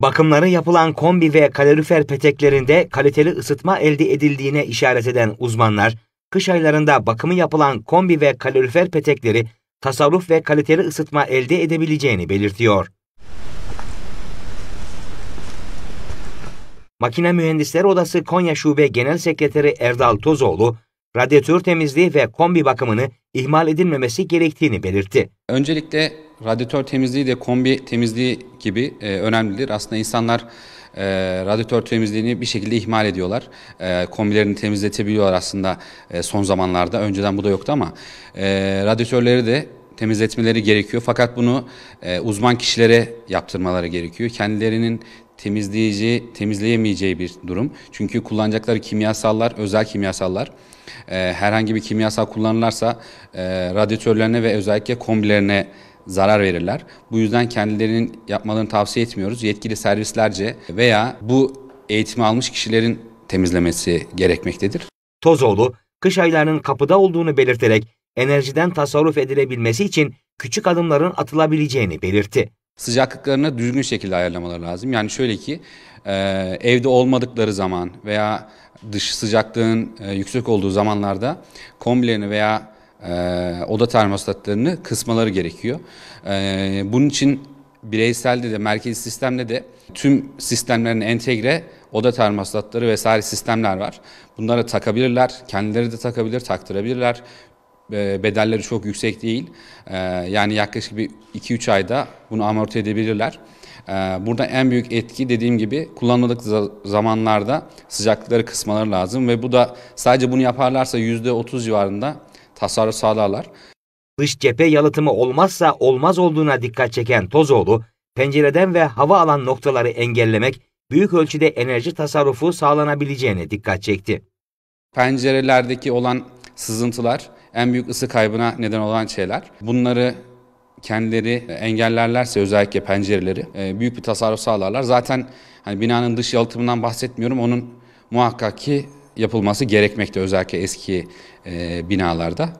Bakımları yapılan kombi ve kalorifer peteklerinde kaliteli ısıtma elde edildiğine işaret eden uzmanlar, kış aylarında bakımı yapılan kombi ve kalorifer petekleri tasarruf ve kaliteli ısıtma elde edebileceğini belirtiyor. Makine Mühendisleri Odası Konya Şube Genel Sekreteri Erdal Tozoğlu, radyatör temizliği ve kombi bakımını ihmal edilmemesi gerektiğini belirtti. Öncelikle radyatör temizliği de kombi temizliği gibi e, önemlidir. Aslında insanlar e, radyatör temizliğini bir şekilde ihmal ediyorlar. E, kombilerini temizletebiliyorlar aslında e, son zamanlarda. Önceden bu da yoktu ama e, radyatörleri de temizletmeleri gerekiyor. Fakat bunu e, uzman kişilere yaptırmaları gerekiyor. Kendilerinin temizleyici temizleyemeyeceği bir durum. Çünkü kullanacakları kimyasallar özel kimyasallar. E, herhangi bir kimyasal kullanırlarsa e, radyatörlerine ve özellikle kombilerine zarar verirler. Bu yüzden kendilerinin yapmalarını tavsiye etmiyoruz. Yetkili servislerce veya bu eğitimi almış kişilerin temizlemesi gerekmektedir. Tozoğlu, kış aylarının kapıda olduğunu belirterek enerjiden tasarruf edilebilmesi için küçük adımların atılabileceğini belirtti sıcaklıklarını düzgün şekilde ayarlamaları lazım. Yani şöyle ki e, evde olmadıkları zaman veya dış sıcaklığın e, yüksek olduğu zamanlarda kombilerini veya e, oda termostatlarını kısmaları gerekiyor. bunun için bireyselde de merkezi sistemde de tüm sistemlerin entegre oda termostatları vesaire sistemler var. Bunlara takabilirler, kendileri de takabilir, taktırabilirler. Ee, bedelleri çok yüksek değil. Ee, yani yaklaşık bir 2-3 ayda bunu amorti edebilirler. Ee, burada en büyük etki dediğim gibi kullanmadık zamanlarda sıcaklıkları kısmaları lazım ve bu da sadece bunu yaparlarsa %30 civarında tasarruf sağlarlar. Dış cephe yalıtımı olmazsa olmaz olduğuna dikkat çeken Tozoğlu, pencereden ve hava alan noktaları engellemek büyük ölçüde enerji tasarrufu sağlanabileceğine dikkat çekti. Pencerelerdeki olan sızıntılar en büyük ısı kaybına neden olan şeyler. Bunları kendileri engellerlerse özellikle pencereleri e, büyük bir tasarruf sağlarlar. Zaten hani binanın dış yalıtımından bahsetmiyorum. Onun muhakkak ki yapılması gerekmekte özellikle eski e, binalarda.